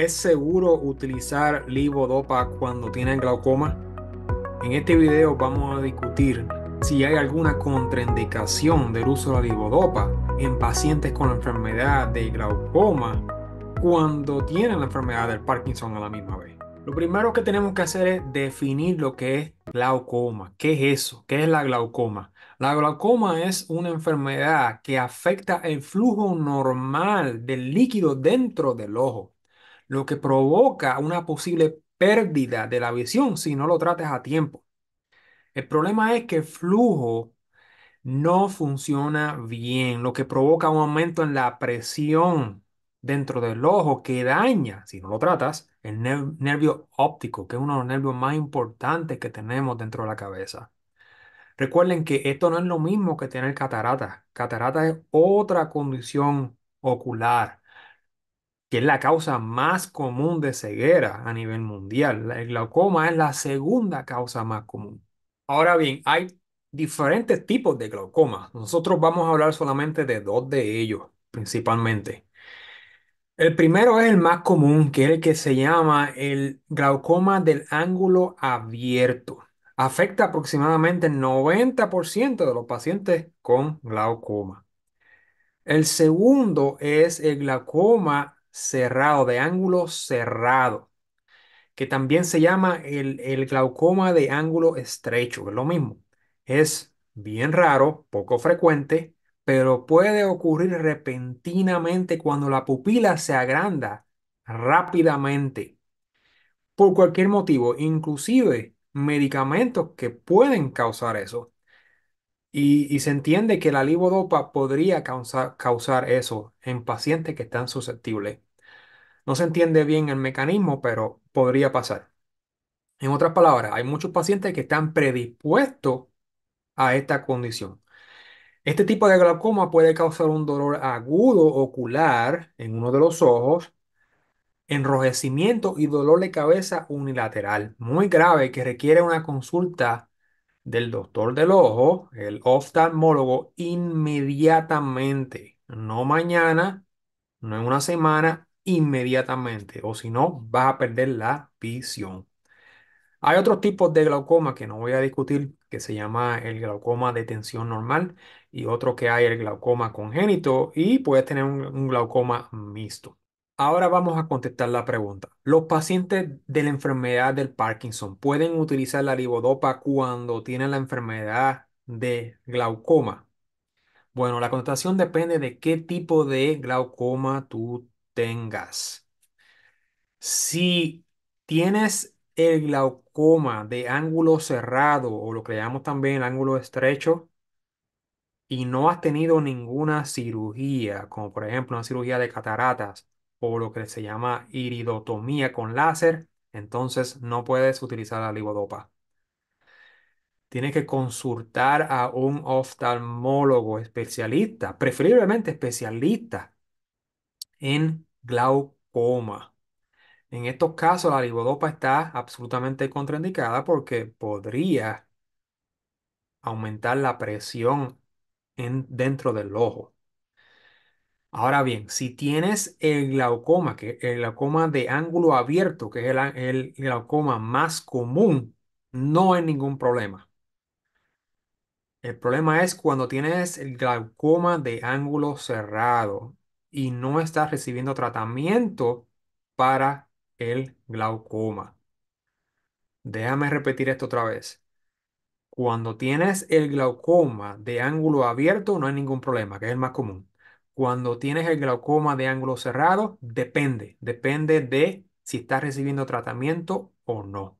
¿Es seguro utilizar libodopa cuando tienen glaucoma? En este video vamos a discutir si hay alguna contraindicación del uso de la libodopa en pacientes con la enfermedad de glaucoma cuando tienen la enfermedad del Parkinson a la misma vez. Lo primero que tenemos que hacer es definir lo que es glaucoma. ¿Qué es eso? ¿Qué es la glaucoma? La glaucoma es una enfermedad que afecta el flujo normal del líquido dentro del ojo lo que provoca una posible pérdida de la visión si no lo tratas a tiempo. El problema es que el flujo no funciona bien, lo que provoca un aumento en la presión dentro del ojo que daña, si no lo tratas, el nervio óptico, que es uno de los nervios más importantes que tenemos dentro de la cabeza. Recuerden que esto no es lo mismo que tener catarata. Catarata es otra condición ocular que es la causa más común de ceguera a nivel mundial. El glaucoma es la segunda causa más común. Ahora bien, hay diferentes tipos de glaucoma. Nosotros vamos a hablar solamente de dos de ellos, principalmente. El primero es el más común, que es el que se llama el glaucoma del ángulo abierto. Afecta aproximadamente el 90% de los pacientes con glaucoma. El segundo es el glaucoma cerrado, de ángulo cerrado, que también se llama el, glaucoma de ángulo estrecho, es lo mismo. Es bien raro, poco frecuente, pero puede ocurrir repentinamente cuando la pupila se agranda rápidamente por cualquier motivo, inclusive medicamentos que pueden causar eso. Y, se entiende que la libodopa podría causar, eso en pacientes que están susceptibles. No se entiende bien el mecanismo, pero podría pasar. En otras palabras, hay muchos pacientes que están predispuestos a esta condición. Este tipo de glaucoma puede causar un dolor agudo ocular en uno de los ojos, enrojecimiento y dolor de cabeza unilateral, muy grave que requiere una consulta del doctor del ojo, el oftalmólogo, inmediatamente, no mañana, no en una semana, inmediatamente o si no vas a perder la visión. Hay otros tipos de glaucoma que no voy a discutir, que se llama el glaucoma de tensión normal y otro que hay el glaucoma congénito y puedes tener un, glaucoma mixto. Ahora vamos a contestar la pregunta. ¿Los pacientes de la enfermedad del Parkinson pueden utilizar la libodopa cuando tienen la enfermedad de glaucoma? Bueno, la contestación depende de qué tipo de glaucoma tú tengas. Si tienes el glaucoma de ángulo cerrado o lo que llamamos también el ángulo estrecho y no has tenido ninguna cirugía, como por ejemplo una cirugía de cataratas o lo que se llama iridotomía con láser, entonces no puedes utilizar la libodopa. Tienes que consultar a un oftalmólogo especialista, preferiblemente especialista en glaucoma. En estos casos, la levodopa está absolutamente contraindicada porque podría aumentar la presión dentro del ojo. Ahora bien, si tienes el glaucoma, que el glaucoma de ángulo abierto, que es el glaucoma más común, no hay ningún problema. El problema es cuando tienes el glaucoma de ángulo cerrado y no estás recibiendo tratamiento para el glaucoma. Déjame repetir esto otra vez. Cuando tienes el glaucoma de ángulo abierto, no hay ningún problema, que es el más común. Cuando tienes el glaucoma de ángulo cerrado, depende, depende de si estás recibiendo tratamiento o no.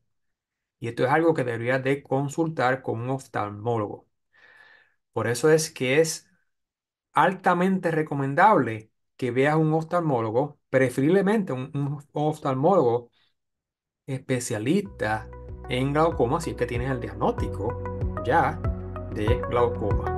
Y esto es algo que deberías de consultar con un oftalmólogo. Por eso es que es altamente recomendable que veas un oftalmólogo, preferiblemente un, oftalmólogo especialista en glaucoma, si es que tienes el diagnóstico ya de glaucoma.